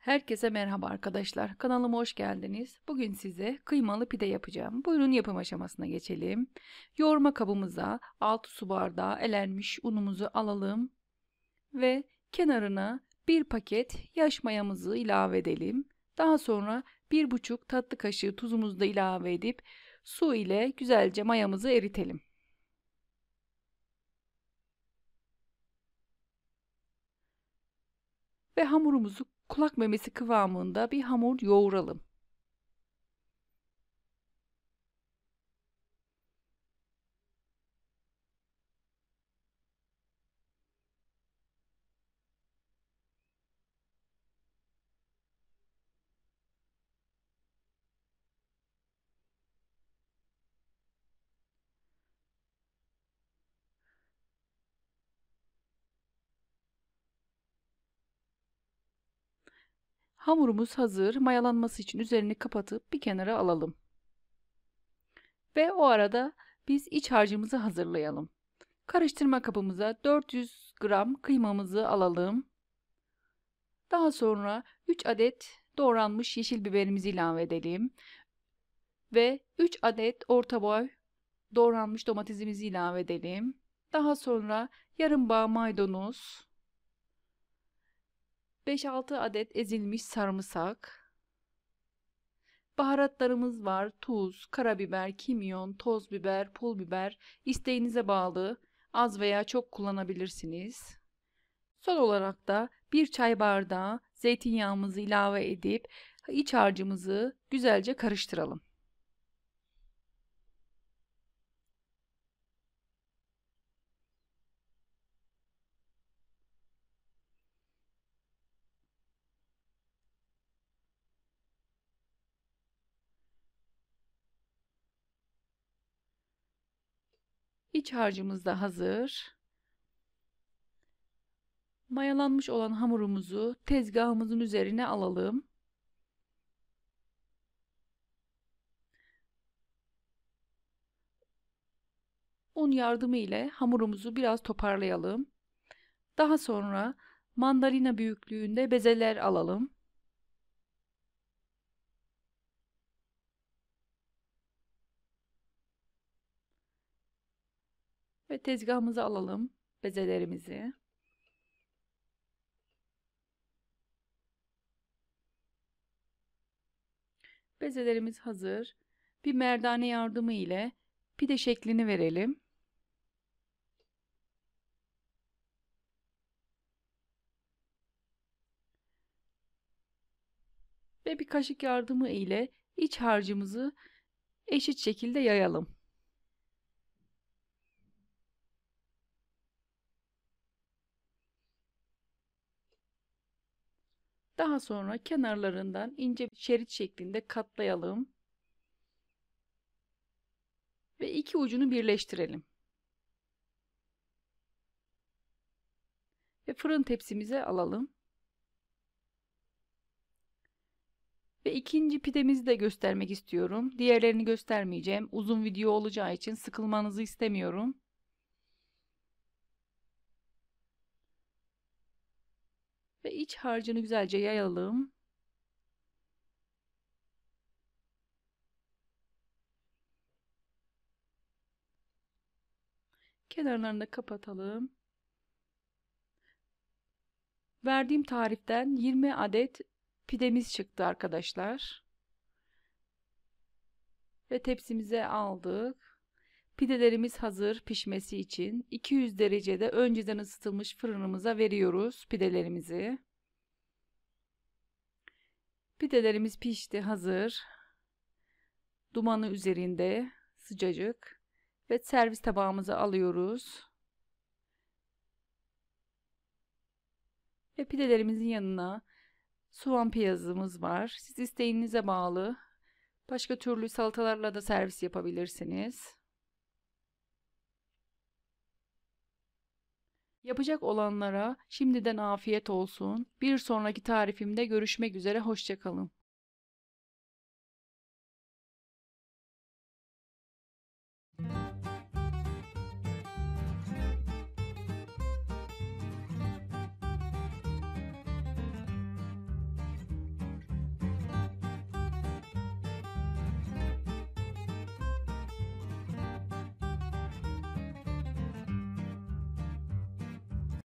Herkese merhaba arkadaşlar. Kanalıma hoş geldiniz. Bugün size kıymalı pide yapacağım. Buyurun yapım aşamasına geçelim. Yoğurma kabımıza 6 su bardağı elenmiş unumuzu alalım ve kenarına 1 paket yaş mayamızı ilave edelim. Daha sonra 1,5 tatlı kaşığı tuzumuzu da ilave edip su ile güzelce mayamızı eritelim. Ve hamurumuzu kulak memesi kıvamında bir hamur yoğuralım. Hamurumuz hazır. Mayalanması için üzerini kapatıp bir kenara alalım. Ve o arada biz iç harcımızı hazırlayalım. Karıştırma kabımıza 400 gram kıymamızı alalım. Daha sonra 3 adet doğranmış yeşil biberimizi ilave edelim. Ve 3 adet orta boy doğranmış domatesimizi ilave edelim. Daha sonra yarım bağ maydanoz, 5-6 adet ezilmiş sarımsak. Baharatlarımız var. Tuz, karabiber, kimyon, toz biber, pul biber İsteğinize bağlı az veya çok kullanabilirsiniz. Son olarak da bir çay bardağı zeytinyağımızı ilave edip iç harcımızı güzelce karıştıralım. İç harcımız da hazır. Mayalanmış olan hamurumuzu tezgahımızın üzerine alalım. Un yardımı ile hamurumuzu biraz toparlayalım. Daha sonra mandalina büyüklüğünde bezeler alalım. Ve tezgahımızı alalım. Bezelerimizi. Bezelerimiz hazır. Bir merdane yardımı ile pide şeklini verelim. Ve bir kaşık yardımı ile iç harcımızı eşit şekilde yayalım. Daha sonra kenarlarından ince bir şerit şeklinde katlayalım. Ve iki ucunu birleştirelim. Ve fırın tepsimize alalım. Ve ikinci pidemizi de göstermek istiyorum. Diğerlerini göstermeyeceğim. Uzun video olacağı için sıkılmanızı istemiyorum. iç harcını güzelce yayalım. Kenarlarını da kapatalım. Verdiğim tariften 20 adet pidemiz çıktı arkadaşlar. Ve tepsimize aldık. Pidelerimiz hazır pişmesi için 200 derecede önceden ısıtılmış fırınımıza veriyoruz pidelerimizi. Pidelerimiz pişti, hazır. Dumanı üzerinde, sıcacık. Ve servis tabağımızı alıyoruz. Ve pidelerimizin yanına soğan piyazımız var. Siz isteğinize bağlı. Başka türlü salatalarla da servis yapabilirsiniz. Yapacak olanlara şimdiden afiyet olsun. Bir sonraki tarifimde görüşmek üzere hoşçakalın.